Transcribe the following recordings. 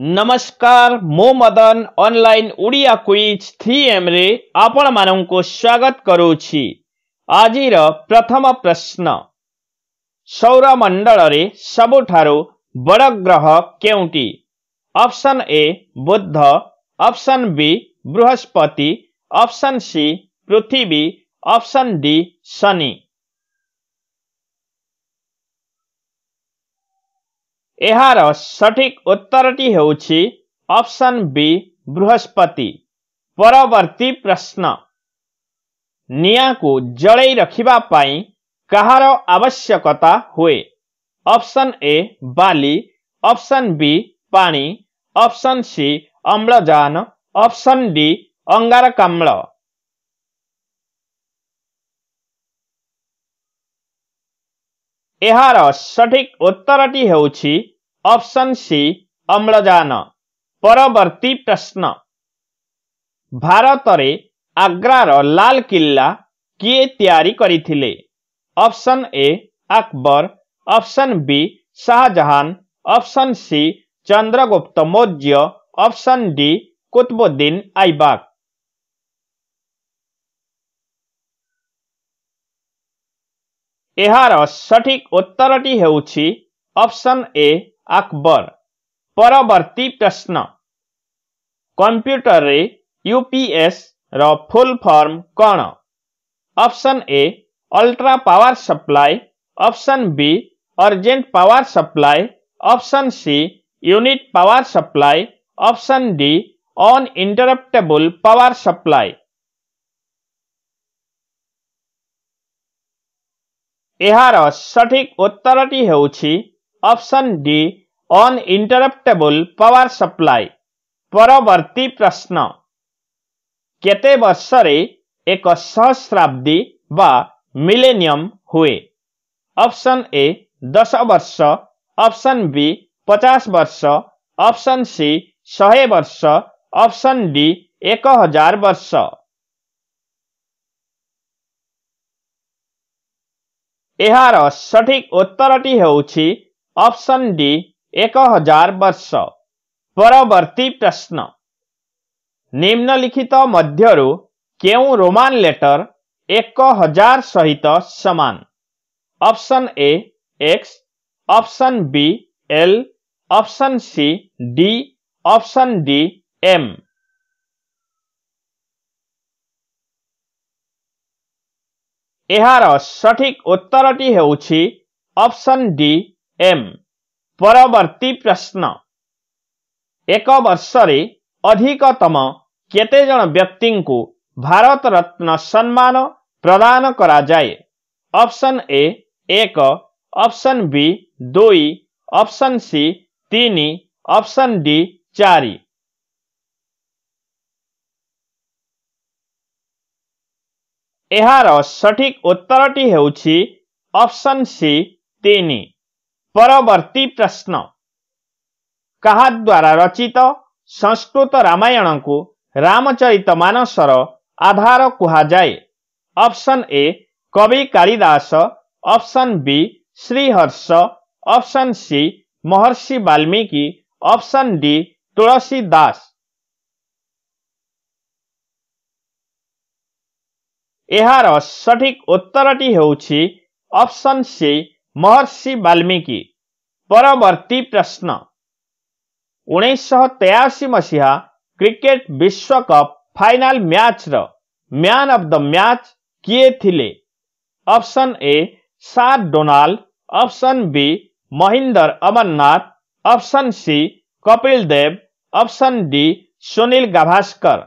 नमस्कार मो Madan online Odia quiz three M आपण मान स्वागत आज प्रथम प्रश्न सौर मंडल सबुठ बड़ ग्रह केउटी ऑप्शन ए बुद्ध ऑप्शन बी बृहस्पति ऑप्शन सी पृथ्वी ऑप्शन डी शनि एहारो सही उत्तर टि हेउछि ऑप्शन बी बृहस्पती परवर्ती प्रश्न नियाकु जलाई रखिबा पई कहार आवश्यकता हुए, ऑप्शन ए बाली ऑप्शन बी पानी ऑप्शन सी अम्लाजान ऑप्शन डी अंगारकमळ यार सठिक उत्तर टी ऑप्शन सी अम्लजान परवर्ती प्रश्न भारत आग्रार लाल किल्ला किए तैयारी option A Akbar option B Shahjahan option C Chandragupta Maurya option D Qutubuddin Aibak यार सठिक उत्तर ऑप्शन ए अकबर परवर्ती प्रश्न कंप्यूटर रे यूपीएस फुल फॉर्म कौन option A ultra power supply option B urgent power supply option C unit power supply option D uninterruptible power supply यार सठिक उत्तर option D uninterruptible power supply परवर्त प्रश्न केत वर्ष एक सहस्राब्दी बा मिलेनियम हुए ऑप्शन ए दस वर्ष ऑप्शन बी पचास वर्ष ऑप्शन सी शहे वर्ष ऑप्शन डी एक हजार वर्ष यार सठिक उत्तर ऑप्शन डी एक हजार वर्ष परवर्ती प्रश्न निम्नलिखित मध्य क्यों रोमान लेटर एक हजार सहित सामान option A X option B L option C D option D M यहाँ सठिक उत्तर टी हो ऑप्शन डी एम परवर्ती प्रश्न एक वर्ष अधिकतम केतज व्यक्ति को भारत रत्न सम्मान प्रदान करा जाए ऑप्शन ए एक ऑप्शन बी दुई ऑप्शन सी तीन ऑप्शन डी चारी सठिक उत्तर टवर्ती द्वारा रचित संस्कृत रामायण रामचरित मानसर आधार ऑप्शन ए कवि Kalidas option B Shri Harsha option C Maharshi Valmiki option D Tulsi Das यार सठिक उत्तरटी होपसन सी महर्षि बाल्मीकि परवर्त प्रश्न उन्नीसशहतेशी मसीह क्रिकेट विश्वकप फाइनाल मैच्र मैन अफ द मैच किए थे option A sir Donald option B Mohinder Amarnath option C Kapil Dev option D Sunil Gavaskar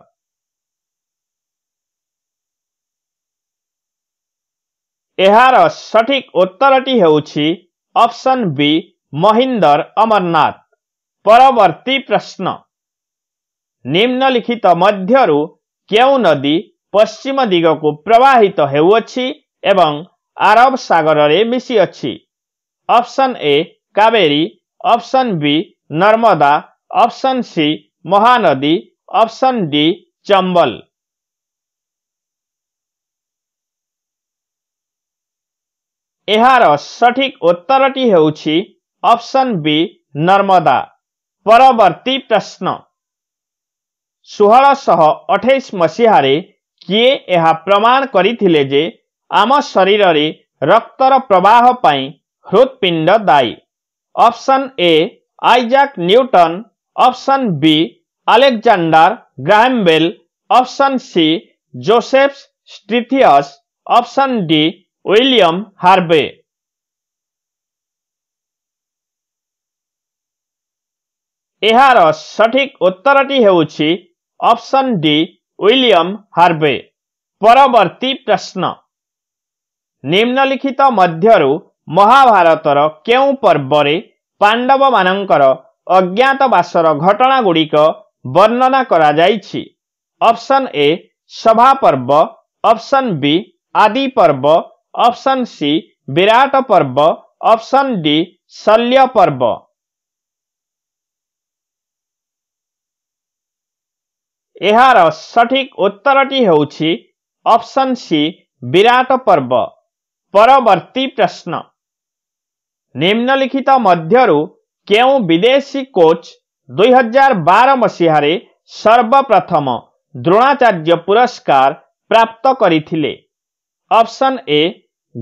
एहारो सठिक उत्तर टि हेउछि ऑप्शन बी मोहिंदर अमरनाथ परवर्ती प्रश्न निम्नलिखित मध्धरो केउ नदी पश्चिम दिग को प्रवाहित हेउछि एवं अरब सागर रे मिसी अछि option A Kaveri option B Narmada option C Mahanadi option D Chambal ଏହାର ସଠିକ୍ ଉତ୍ତରଟି ହେଉଛି ଅପସନ୍ ବି ନର୍ମଦା ପରବର୍ତ୍ତୀ ପ୍ରଶ୍ନ ଷୋହଳଶହ ଅଠେଇଶ ମସିହାରେ କିଏ ଏହା ପ୍ରମାଣ କରିଥିଲେ ଯେ ଆମ ଶରୀରରେ ରକ୍ତର ପ୍ରବାହ ପାଇଁ ହୃତ୍ପିଣ୍ଡ ଦାୟୀ option A Isaac Newton option B Alexander Graham Bell option C Joseph Struthius option D William Harvey ଏହାର ସଠିକ୍ ଉତ୍ତରଟି ହେଉଛି ଅପସନ୍ ଡି ୱିଲିୟମ୍ ହାର୍ଭେ ପରବର୍ତ୍ତୀ ପ୍ରଶ୍ନ ନିମ୍ନଲିଖିତ ମଧ୍ୟରୁ ମହାଭାରତର କେଉଁ ପର୍ବରେ ପାଣ୍ଡବମାନଙ୍କର ଅଜ୍ଞାତବାସର ଘଟଣାଗୁଡ଼ିକ ବର୍ଣ୍ଣନା କରାଯାଇଛି ଅପସନ୍ ଏ ସଭା ପର୍ବ ଅପସନ୍ ବି ଆଦି ପର୍ବ অপশন সি বিরাট পর্ব অপশন ডি সল্য পর্ব এharo সঠিক উত্তরটি হউছি অপশন সি বিরাট পর্ব পরবর্তী প্রশ্ন নিম্নলিখিতা মধ্যরু কেও বিদেশী কোচ 2012 মসিহারে সর্বপ্রথম ধ্রुणाचार्य পুরস্কার প্রাপ্ত করি থিলে option A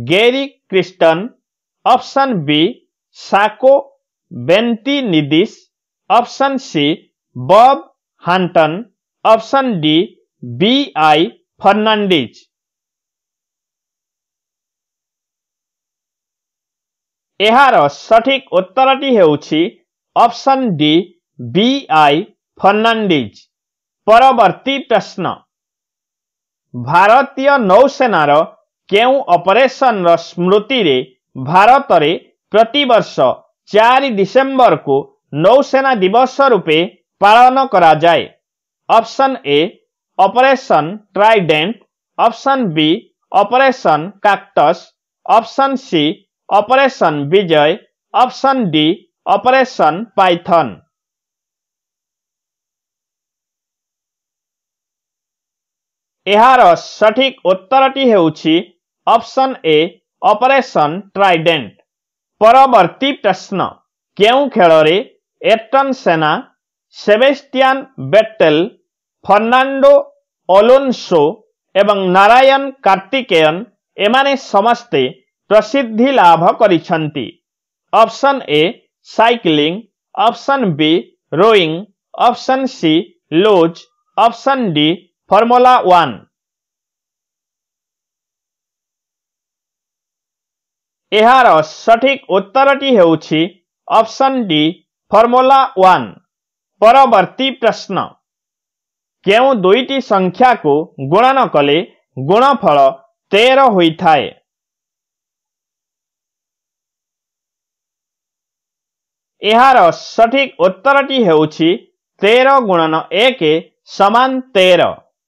Gary Kirsten option B Sako Bentinidis option C Bob Houghton option D B I Fernandez यार सठिक उत्तर option D B I Fernandez परवर्ती प्रश्न भारतीय नौसेनार କେଉଁ ଅପରେସନର ସ୍ମୃତିରେ ଭାରତରେ ପ୍ରତିବର୍ଷ ଚାରି ଡିସେମ୍ବରକୁ ନୌସେନା ଦିବସ ରୂପେ ପାଳନ କରାଯାଏ option A operation Trident option B operation cactus option C operation Vijay option D operation Python ଏହାର ସଠିକ୍ ଉତ୍ତରଟି ହେଉଛି ऑप्शन ए ଅପରେସନ ଟ୍ରାଇଡେଣ୍ଟ ପରବର୍ତ୍ତୀ ପ୍ରଶ୍ନ କେଉଁ ଖେଳରେ ଏର୍ଟନ୍ ସେନା ସେବେଷ୍ଟିଆନ୍ ବେଟେଲ୍ ଫର୍ଣ୍ଣାଣ୍ଡୋ ଅଲୋନ୍ସୋ ଏବଂ ନାରାୟଣ କାର୍ତ୍ତିକେୟନ ଏମାନେ ସମସ୍ତେ ପ୍ରସିଦ୍ଧି ଲାଭ କରିଛନ୍ତି option A cycling option B rowing option C luge option D Formula One ଏହାର ସଠିକ୍ ଉତ୍ତରଟି ହେଉଛି ଅପସନ୍ ଡି ଫର୍ମୁଲା ୱାନ୍ ପରବର୍ତ୍ତୀ ପ୍ରଶ୍ନ କେଉଁ ଦୁଇଟି ସଂଖ୍ୟାକୁ ଗୁଣନ କଲେ ଗୁଣଫଳ ତେର ହୋଇଥାଏ ଏହାର ସଠିକ୍ ଉତ୍ତରଟି ହେଉଛି ତେର ଗୁଣନ ଏକ ସମାନ ତେର